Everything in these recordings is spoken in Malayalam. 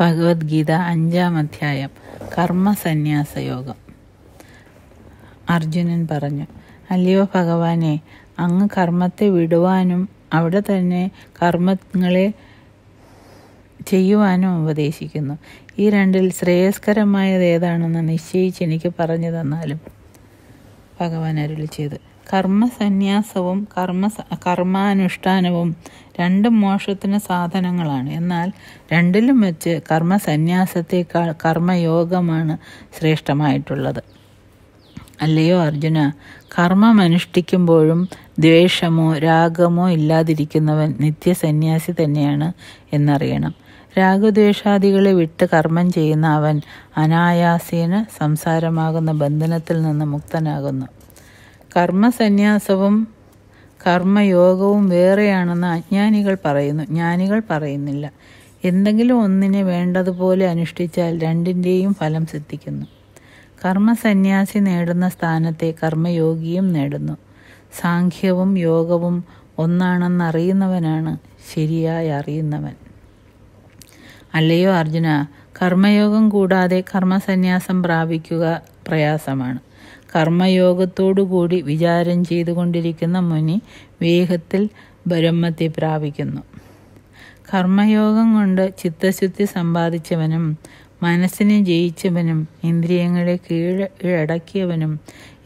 ഭഗവത്ഗീത അഞ്ചാം അധ്യായം യോഗം അർജുനൻ പറഞ്ഞു അല്ലയോ ഭഗവാനെ അങ്ങ് കർമ്മത്തെ വിടുവാനും അവിടെ തന്നെ കർമ്മങ്ങളെ ചെയ്യുവാനും ഉപദേശിക്കുന്നു ഈ രണ്ടിൽ ശ്രേയസ്കരമായത് ഏതാണെന്ന് നിശ്ചയിച്ച് എനിക്ക് പറഞ്ഞു തന്നാലും ഭഗവാൻ അരുളി ചെയ്തു കർമ്മസന്യാസവും കർമ്മ കർമാനുഷ്ഠാനവും രണ്ടും മോക്ഷത്തിന് സാധനങ്ങളാണ് എന്നാൽ രണ്ടിലും വെച്ച് കർമ്മസന്യാസത്തേക്കാൾ കർമ്മയോഗമാണ് ശ്രേഷ്ഠമായിട്ടുള്ളത് അല്ലയോ അർജുന കർമ്മമനുഷ്ഠിക്കുമ്പോഴും ദ്വേഷമോ രാഗമോ ഇല്ലാതിരിക്കുന്നവൻ നിത്യസന്യാസി തന്നെയാണ് എന്നറിയണം രാഗദ്വേഷാദികളെ വിട്ട് കർമ്മം ചെയ്യുന്ന അവൻ അനായാസേന സംസാരമാകുന്ന ബന്ധനത്തിൽ നിന്ന് മുക്തനാകുന്നു കർമ്മസന്യാസവും കർമ്മയോഗവും വേറെയാണെന്ന് അജ്ഞാനികൾ പറയുന്നു ജ്ഞാനികൾ പറയുന്നില്ല എന്തെങ്കിലും ഒന്നിനെ വേണ്ടതുപോലെ അനുഷ്ഠിച്ചാൽ രണ്ടിൻ്റെയും ഫലം സിദ്ധിക്കുന്നു കർമ്മസന്യാസി നേടുന്ന സ്ഥാനത്തെ കർമ്മയോഗിയും നേടുന്നു സാഖ്യവും യോഗവും ഒന്നാണെന്നറിയുന്നവനാണ് ശരിയായി അറിയുന്നവൻ അല്ലയോ അർജുന കർമ്മയോഗം കൂടാതെ കർമ്മസന്യാസം പ്രാപിക്കുക പ്രയാസമാണ് കർമ്മയോഗത്തോടുകൂടി വിചാരം ചെയ്തുകൊണ്ടിരിക്കുന്ന മുനി വേഗത്തിൽ ബ്രഹ്മത്തെ പ്രാപിക്കുന്നു കർമ്മയോഗം കൊണ്ട് ചിത്തശുദ്ധി സമ്പാദിച്ചവനും മനസ്സിനെ ജയിച്ചവനും ഇന്ദ്രിയങ്ങളെ കീഴ കീഴടക്കിയവനും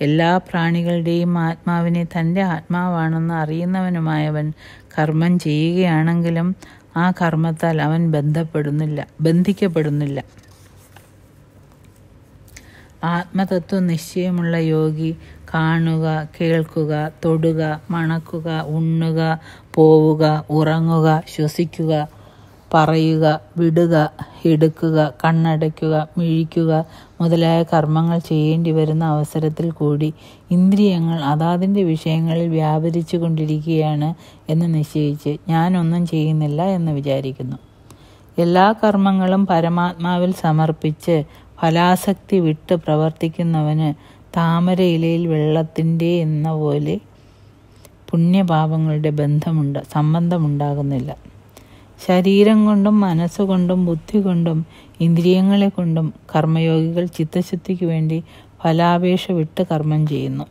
എല്ലാ പ്രാണികളുടെയും ആത്മാവിനെ തൻ്റെ ആത്മാവാണെന്ന് അറിയുന്നവനുമായവൻ കർമ്മം ചെയ്യുകയാണെങ്കിലും ആ കർമ്മത്താൽ അവൻ ബന്ധപ്പെടുന്നില്ല ബന്ധിക്കപ്പെടുന്നില്ല ആത്മതത്വ നിശ്ചയമുള്ള യോഗി കാണുക കേൾക്കുക തൊടുക മണക്കുക ഉണ്ണുക പോവുക ഉറങ്ങുക ശ്വസിക്കുക പറയുക വിടുക എടുക്കുക കണ്ണടയ്ക്കുക മിഴിക്കുക മുതലായ കർമ്മങ്ങൾ ചെയ്യേണ്ടി വരുന്ന അവസരത്തിൽ കൂടി ഇന്ദ്രിയങ്ങൾ അതാതിൻ്റെ വിഷയങ്ങളിൽ വ്യാപരിച്ചു കൊണ്ടിരിക്കുകയാണ് എന്ന് നിശ്ചയിച്ച് ഞാനൊന്നും ചെയ്യുന്നില്ല എന്ന് വിചാരിക്കുന്നു എല്ലാ കർമ്മങ്ങളും പരമാത്മാവിൽ സമർപ്പിച്ച് ഫലാസക്തി വിട്ട് പ്രവർത്തിക്കുന്നവന് താമര ഇലയിൽ വെള്ളത്തിൻ്റെ എന്ന പോലെ പുണ്യപാപങ്ങളുടെ ബന്ധമുണ്ട് സംബന്ധമുണ്ടാകുന്നില്ല ശരീരം കൊണ്ടും മനസ്സുകൊണ്ടും ബുദ്ധി കൊണ്ടും ഇന്ദ്രിയങ്ങളെ കൊണ്ടും കർമ്മയോഗികൾ ചിത്തശുദ്ധിക്ക് വേണ്ടി ഫലാപേക്ഷ വിട്ട് കർമ്മം ചെയ്യുന്നു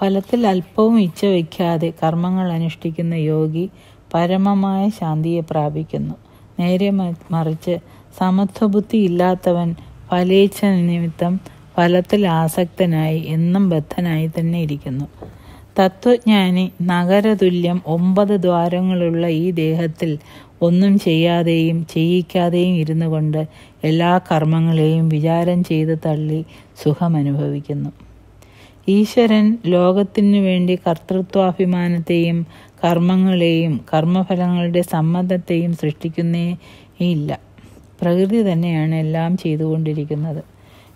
ഫലത്തിൽ അല്പവും ഇച്ഛ വയ്ക്കാതെ കർമ്മങ്ങൾ അനുഷ്ഠിക്കുന്ന യോഗി പരമമായ ശാന്തിയെ പ്രാപിക്കുന്നു നേരെ മറിച്ച് സമത്വബുദ്ധി ഇല്ലാത്തവൻ ഫലേച്ഛ നിമിത്തം ഫലത്തിൽ ആസക്തനായി എന്നും ബദ്ധനായി തന്നെ ഇരിക്കുന്നു തത്വജ്ഞാനി നഗരതുല്യം ഒമ്പത് ദ്വാരങ്ങളുള്ള ഈ ദേഹത്തിൽ ഒന്നും ചെയ്യാതെയും ചെയ്യിക്കാതെയും ഇരുന്നു കൊണ്ട് എല്ലാ കർമ്മങ്ങളെയും വിചാരം ചെയ്ത് തള്ളി സുഖമനുഭവിക്കുന്നു ഈശ്വരൻ ലോകത്തിനു വേണ്ടി കർത്തൃത്വാഭിമാനത്തെയും കർമ്മങ്ങളെയും കർമ്മഫലങ്ങളുടെ സമ്മതത്തെയും സൃഷ്ടിക്കുന്നേ ഇല്ല പ്രകൃതി തന്നെയാണ് എല്ലാം ചെയ്തുകൊണ്ടിരിക്കുന്നത്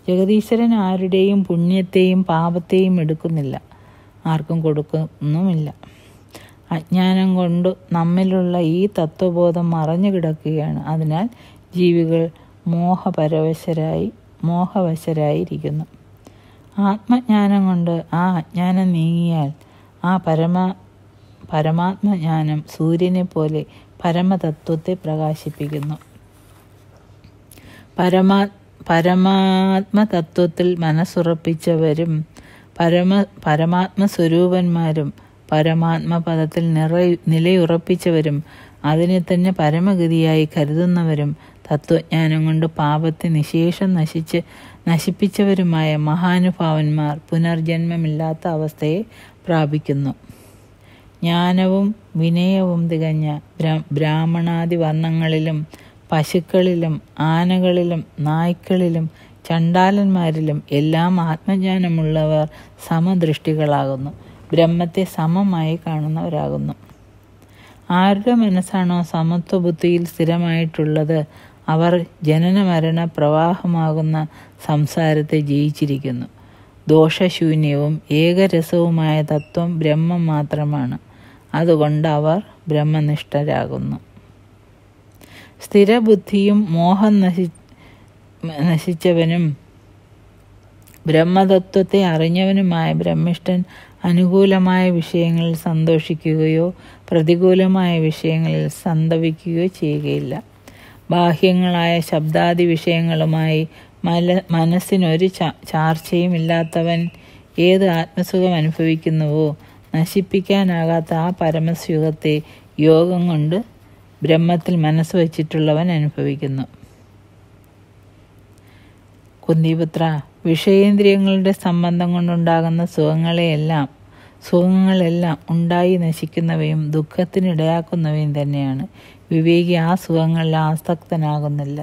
ജഗദീശ്വരൻ ആരുടെയും പുണ്യത്തെയും പാപത്തെയും എടുക്കുന്നില്ല ആർക്കും കൊടുക്കുന്നുമില്ല അജ്ഞാനം കൊണ്ട് നമ്മിലുള്ള ഈ തത്വബോധം മറഞ്ഞു കിടക്കുകയാണ് അതിനാൽ ജീവികൾ മോഹപരവശരായി മോഹവശരായിരിക്കുന്നു ആത്മജ്ഞാനം കൊണ്ട് ആ അജ്ഞാനം നീങ്ങിയാൽ ആ പരമ പരമാത്മജ്ഞാനം പോലെ പരമതത്വത്തെ പ്രകാശിപ്പിക്കുന്നു പരമാ പരമാത്മതത്വത്തിൽ മനസ്സുറപ്പിച്ചവരും പരമ പരമാത്മസ്വരൂപന്മാരും പരമാത്മപദത്തിൽ നിറ നിലയുറപ്പിച്ചവരും അതിനെ തന്നെ പരമഗതിയായി കരുതുന്നവരും തത്വജ്ഞാനം കൊണ്ട് പാപത്തെ നിശേഷം നശിച്ച് നശിപ്പിച്ചവരുമായ മഹാനുഭാവന്മാർ പുനർജന്മമില്ലാത്ത അവസ്ഥയെ പ്രാപിക്കുന്നു ജ്ഞാനവും വിനയവും തികഞ്ഞ ബ്രാഹ്മണാദി വർണ്ണങ്ങളിലും പശുക്കളിലും ആനകളിലും നായ്ക്കളിലും ചണ്ടാലന്മാരിലും എല്ലാം ആത്മജ്ഞാനമുള്ളവർ സമദൃഷ്ടികളാകുന്നു ബ്രഹ്മത്തെ സമമായി കാണുന്നവരാകുന്നു ആരുടെ മനസ്സാണോ സമത്വ ബുദ്ധിയിൽ സ്ഥിരമായിട്ടുള്ളത് അവർ ജനനമരണ പ്രവാഹമാകുന്ന സംസാരത്തെ ജയിച്ചിരിക്കുന്നു ദോഷശൂന്യവും ഏകരസവുമായ തത്വം ബ്രഹ്മം മാത്രമാണ് അതുകൊണ്ട് അവർ ബ്രഹ്മനിഷ്ഠരാകുന്നു സ്ഥിരബുദ്ധിയും മോഹം നശി നശിച്ചവനും ബ്രഹ്മതത്വത്തെ അറിഞ്ഞവനുമായ ബ്രഹ്മിഷ്ഠൻ അനുകൂലമായ വിഷയങ്ങളിൽ സന്തോഷിക്കുകയോ പ്രതികൂലമായ വിഷയങ്ങളിൽ സന്തവിക്കുകയോ ചെയ്യുകയില്ല ബാഹ്യങ്ങളായ ശബ്ദാദി വിഷയങ്ങളുമായി മല മനസ്സിനൊരു ചാർച്ചയും ഇല്ലാത്തവൻ ഏത് ആത്മസുഖം അനുഭവിക്കുന്നുവോ നശിപ്പിക്കാനാകാത്ത ആ പരമസ്യൂഹത്തെ യോഗം കൊണ്ട് ബ്രഹ്മത്തിൽ മനസ്സ് വച്ചിട്ടുള്ളവൻ അനുഭവിക്കുന്നു കുന്തിപുത്ര വിഷയേന്ദ്രിയങ്ങളുടെ സംബന്ധം കൊണ്ടുണ്ടാകുന്ന സുഖങ്ങളെയെല്ലാം സുഖങ്ങളെല്ലാം ഉണ്ടായി നശിക്കുന്നവയും ദുഃഖത്തിനിടയാക്കുന്നവയും തന്നെയാണ് വിവേകി ആ സുഖങ്ങളിൽ ആസക്തനാകുന്നില്ല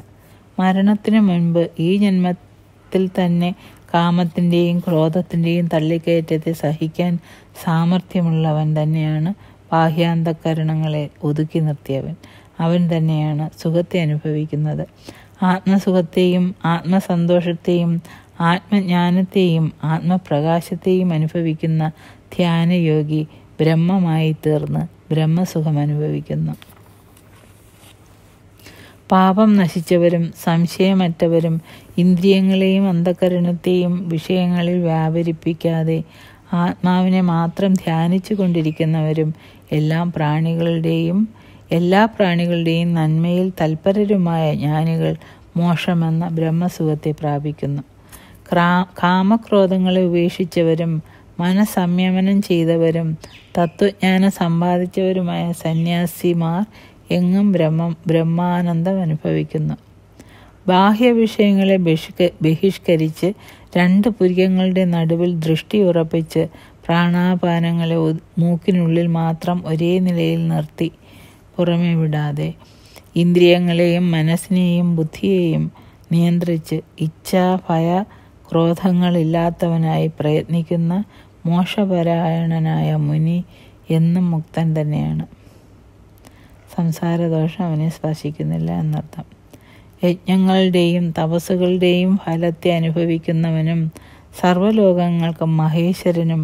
മരണത്തിനു മുൻപ് ഈ ജന്മത്തിൽ തന്നെ കാമത്തിൻ്റെയും ക്രോധത്തിൻ്റെയും തള്ളിക്കയറ്റത്തെ സഹിക്കാൻ സാമർഥ്യമുള്ളവൻ തന്നെയാണ് ബാഹ്യാന്തക്കരണങ്ങളെ ഒതുക്കി നിർത്തിയവൻ അവൻ തന്നെയാണ് സുഖത്തെ അനുഭവിക്കുന്നത് ആത്മസുഖത്തെയും ആത്മസന്തോഷത്തെയും ആത്മജ്ഞാനത്തെയും ആത്മപ്രകാശത്തെയും അനുഭവിക്കുന്ന ധ്യാനയോഗി ബ്രഹ്മമായി തീർന്ന് ബ്രഹ്മസുഖം അനുഭവിക്കുന്നു പാപം നശിച്ചവരും സംശയമറ്റവരും ഇന്ദ്രിയങ്ങളെയും അന്ധകരണത്തെയും വിഷയങ്ങളിൽ വ്യാപരിപ്പിക്കാതെ ആത്മാവിനെ മാത്രം ധ്യാനിച്ചു കൊണ്ടിരിക്കുന്നവരും എല്ലാ പ്രാണികളുടെയും എല്ലാ പ്രാണികളുടെയും നന്മയിൽ തൽപരരുമായ ജ്ഞാനികൾ മോശമെന്ന ബ്രഹ്മസുഖത്തെ പ്രാപിക്കുന്നു ക്രാ കാമക്രോധങ്ങളെ ഉപേക്ഷിച്ചവരും മനസംയമനം ചെയ്തവരും തത്വജ്ഞാനം സമ്പാദിച്ചവരുമായ സന്യാസിമാർ എങ്ങും ബ്രഹ്മം ബ്രഹ്മാനന്ദം അനുഭവിക്കുന്നു ബാഹ്യ വിഷയങ്ങളെ ബഹിഷ്ക ബഹിഷ്കരിച്ച് രണ്ട് പുര്യങ്ങളുടെ നടുവിൽ ദൃഷ്ടി ഉറപ്പിച്ച് പ്രാണാപാനങ്ങളെ മൂക്കിനുള്ളിൽ മാത്രം ഒരേ നിലയിൽ നിർത്തി പുറമെ വിടാതെ ഇന്ദ്രിയങ്ങളെയും മനസ്സിനെയും ബുദ്ധിയെയും നിയന്ത്രിച്ച് ഇച്ഛാ ഭയ ക്രോധങ്ങളില്ലാത്തവനായി പ്രയത്നിക്കുന്ന മോശപരായണനായ മുനി എന്നും മുക്തൻ തന്നെയാണ് സംസാരദോഷം അവനെ സ്പർശിക്കുന്നില്ല എന്നർത്ഥം യജ്ഞങ്ങളുടെയും തപസ്സുകളുടെയും ഫലത്തെ അനുഭവിക്കുന്നവനും സർവ്വലോകങ്ങൾക്കും മഹേശ്വരനും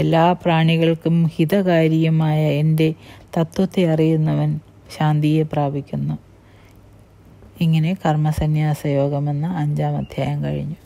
എല്ലാ പ്രാണികൾക്കും ഹിതകാരിയുമായ എൻ്റെ തത്വത്തെ അറിയുന്നവൻ ശാന്തിയെ പ്രാപിക്കുന്നു ഇങ്ങനെ കർമ്മസന്യാസ യോഗമെന്ന അഞ്ചാം അധ്യായം കഴിഞ്ഞു